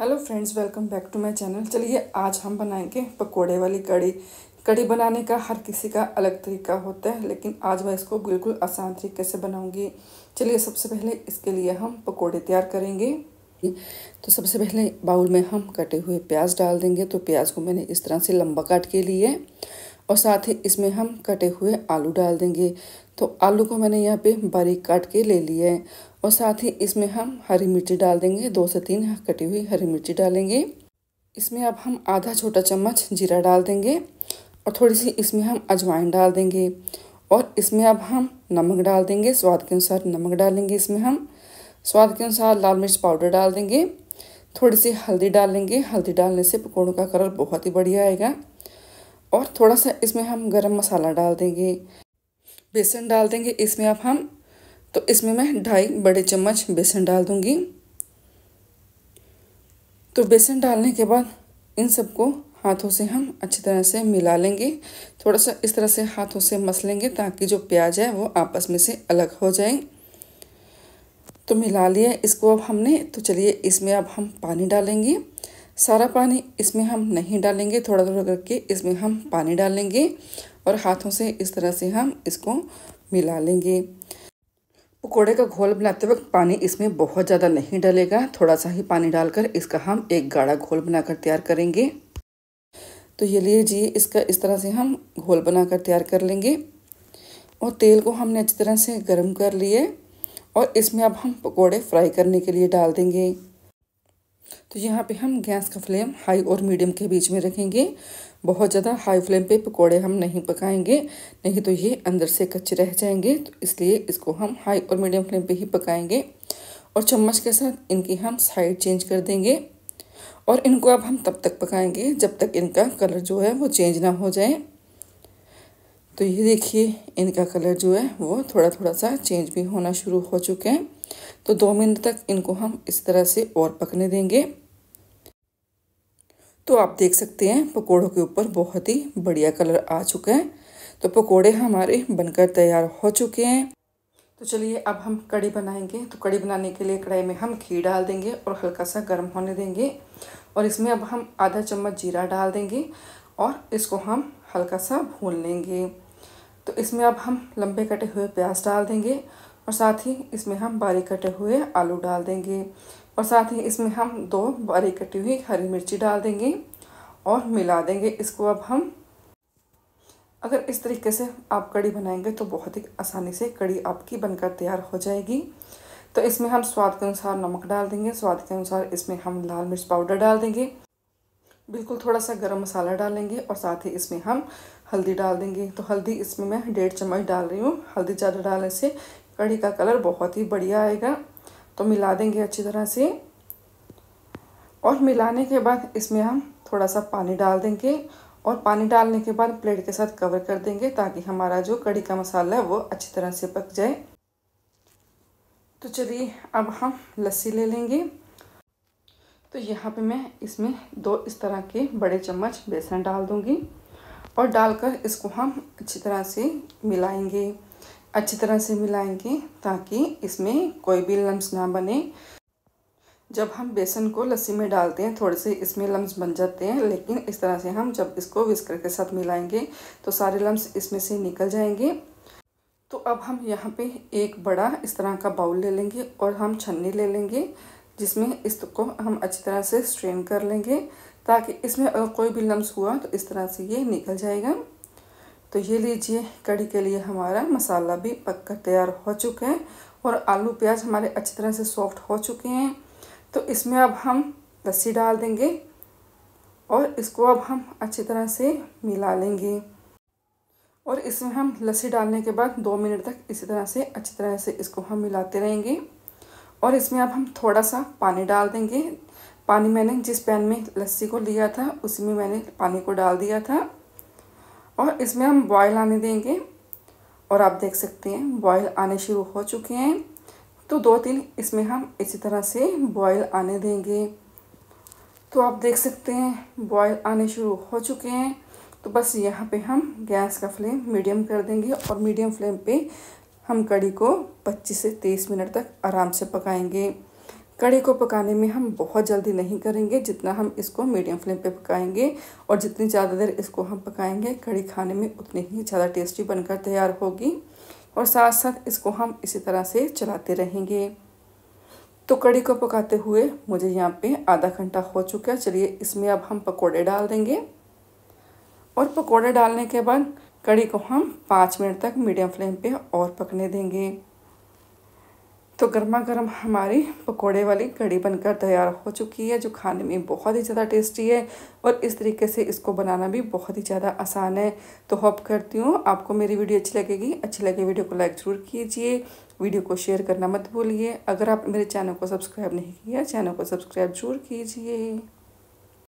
hello friends welcome back to my channel चलिए आज हम बनाएंगे पकोड़े वाली कड़ी कड़ी बनाने का हर किसी का अलग तरीका होता है लेकिन आज मैं इसको बिल्कुल आसान तरीके से बनाऊंगी चलिए सबसे पहले इसके लिए हम पकोड़े तैयार करेंगे तो सबसे पहले बाउल में हम कटे हुए प्याज डाल देंगे तो प्याज को मैंने इस तरह से लंबा काट के लिए और साथ ही इसमें हम कटे हुए आलू डाल देंगे तो आलू को मैंने यहाँ पे बारीक काट के ले लिया है और साथ ही इसमें हम हरी मिर्ची डाल देंगे दो से तीन कटी हुई हरी मिर्ची डालेंगे इसमें अब हम आधा छोटा चम्मच जीरा डाल देंगे और थोड़ी सी इसमें हम अजवाइन डाल देंगे और इसमें अब हम नमक डाल देंगे स्वाद के अनुसार नमक डालेंगे इसमें हम स्वाद के अनुसार लाल मिर्च पाउडर डाल देंगे थोड़ी सी हल्दी डालेंगे हल्दी डालने से पकौड़ों का कलर बहुत ही बढ़िया आएगा और थोड़ा सा इसमें हम गरम मसाला डाल देंगे बेसन डाल देंगे इसमें अब हम तो इसमें मैं ढाई बड़े चम्मच बेसन डाल दूंगी तो बेसन डालने के बाद इन सबको हाथों से हम अच्छी तरह से मिला लेंगे थोड़ा सा इस तरह से हाथों से मस लेंगे ताकि जो प्याज है वो आपस में से अलग हो जाए तो मिला लिया इसको अब हमने तो चलिए इसमें अब हम पानी डालेंगे सारा पानी इसमें हम नहीं डालेंगे थोड़ा थोड़ा करके इसमें हम पानी डालेंगे और हाथों से इस तरह से हम इसको मिला लेंगे पकौड़े का घोल बनाते वक्त पानी इसमें बहुत ज़्यादा नहीं डलेगा थोड़ा सा ही पानी डालकर इसका हम एक गाढ़ा घोल बनाकर तैयार करेंगे तो ये लीजिए इसका इस तरह से हम घोल बनाकर तैयार कर लेंगे और तेल को हमने अच्छी तरह से गर्म कर लिए और इसमें अब हम पकौड़े फ्राई करने के लिए डाल देंगे तो यहाँ पे हम गैस का फ्लेम हाई और मीडियम के बीच में रखेंगे बहुत ज़्यादा हाई फ्लेम पे पकोड़े हम नहीं पकाएंगे नहीं तो ये अंदर से कच्चे रह जाएंगे तो इसलिए इसको हम हाई और मीडियम फ्लेम पे ही पकाएंगे और चम्मच के साथ इनकी हम साइड चेंज कर देंगे और इनको अब हम तब तक पकाएंगे जब तक इनका कलर जो है वो चेंज ना हो जाए तो ये देखिए इनका कलर जो है वो थोड़ा थोड़ा सा चेंज भी होना शुरू हो चुके हैं तो दो मिनट तक इनको हम इस तरह से और पकने देंगे तो आप देख सकते हैं पकोड़ों के ऊपर बहुत ही बढ़िया कलर आ चुका है तो पकोड़े हमारे बनकर तैयार हो चुके हैं तो चलिए अब हम कड़ी बनाएंगे तो कड़ी बनाने के लिए कढ़ाई में हम घी डाल देंगे और हल्का सा गर्म होने देंगे और इसमें अब हम आधा चम्मच जीरा डाल देंगे और इसको हम हल्का सा भून लेंगे तो इसमें अब हम लंबे कटे हुए प्याज डाल देंगे और साथ ही इसमें हम बारीक कटे हुए आलू डाल देंगे और साथ ही इसमें हम दो बारीक कटी हुई हरी मिर्ची डाल देंगे और मिला देंगे इसको अब हम अगर इस तरीके से आप कड़ी बनाएंगे तो बहुत ही आसानी से कड़ी आपकी बनकर तैयार हो जाएगी तो इसमें हम स्वाद के अनुसार नमक डाल देंगे स्वाद के अनुसार इसमें हम लाल मिर्च पाउडर डाल देंगे बिल्कुल थोड़ा सा गरम मसाला डालेंगे और साथ ही इसमें हम हल्दी डाल देंगे तो हल्दी इसमें मैं डेढ़ चम्मच डाल रही हूँ हल्दी ज़्यादा डालने से कढ़ी का कलर बहुत ही बढ़िया आएगा तो मिला देंगे अच्छी तरह से और मिलाने के बाद इसमें हम थोड़ा सा पानी डाल देंगे और पानी डालने के बाद प्लेट के साथ कवर कर देंगे ताकि हमारा जो कढ़ी का मसाला है वो अच्छी तरह से पक जाए तो चलिए अब हम लस्सी ले लेंगे तो यहाँ पे मैं इसमें दो इस तरह के बड़े चम्मच बेसन डाल दूँगी और डालकर इसको हम अच्छी तरह से मिलाएंगे अच्छी तरह से मिलाएंगे ताकि इसमें कोई भी लम्स ना बने जब हम बेसन को लस्सी में डालते हैं थोड़े से इसमें लम्स बन जाते हैं लेकिन इस तरह से हम जब इसको विस्कर के साथ मिलाएंगे तो सारे लम्स इसमें से निकल जाएंगे तो अब हम यहाँ पे एक बड़ा इस तरह का बाउल ले लेंगे और हम छन्नी ले लेंगे जिसमें इसको हम अच्छी तरह से स्ट्रेन कर लेंगे ताकि इसमें अगर कोई भी लम्स हुआ तो इस तरह से ये निकल जाएगा तो ये लीजिए कड़ी के लिए हमारा मसाला भी पक कर तैयार हो चुका है और आलू प्याज हमारे अच्छी तरह से सॉफ्ट हो चुके हैं तो इसमें अब हम लस्सी डाल देंगे और इसको अब हम अच्छी तरह से मिला लेंगे और इसमें हम लस्सी डालने के बाद दो मिनट तक इसी तरह से अच्छी तरह से इसको हम मिलाते रहेंगे और इसमें अब हम थोड़ा सा पानी डाल देंगे पानी मैंने जिस पैन में लस्सी को लिया था उसी में मैंने पानी को डाल दिया था और इसमें हम बॉयल आने देंगे और आप देख सकते हैं बॉयल आने शुरू हो चुके हैं तो दो तीन इसमें हम इसी तरह से बॉयल आने देंगे तो आप देख सकते हैं बॉयल आने शुरू हो चुके हैं तो बस यहाँ पे हम गैस का फ्लेम मीडियम कर देंगे और मीडियम फ्लेम पे हम कड़ी को 25 से 30 मिनट तक आराम से पकाएंगे कड़ी को पकाने में हम बहुत जल्दी नहीं करेंगे जितना हम इसको मीडियम फ्लेम पे पकाएंगे और जितनी ज़्यादा देर इसको हम पकाएंगे कड़ी खाने में उतनी ही ज़्यादा टेस्टी बनकर तैयार होगी और साथ साथ इसको हम इसी तरह से चलाते रहेंगे तो कड़ी को पकाते हुए मुझे यहाँ पे आधा घंटा हो चुका है चलिए इसमें अब हम पकौड़े डाल देंगे और पकौड़े डालने के बाद कड़ी को हम पाँच मिनट तक मीडियम फ्लेम पर और पकने देंगे तो गर्मा गर्म हमारी पकोड़े वाली कड़ी बनकर तैयार हो चुकी है जो खाने में बहुत ही ज़्यादा टेस्टी है और इस तरीके से इसको बनाना भी बहुत ही ज़्यादा आसान है तो होप करती हूँ आपको मेरी वीडियो अच्छी लगेगी अच्छी लगे वीडियो को लाइक ज़रूर कीजिए वीडियो को शेयर करना मत भूलिए अगर आप मेरे चैनल को सब्सक्राइब नहीं किया चैनल को सब्सक्राइब जरूर कीजिए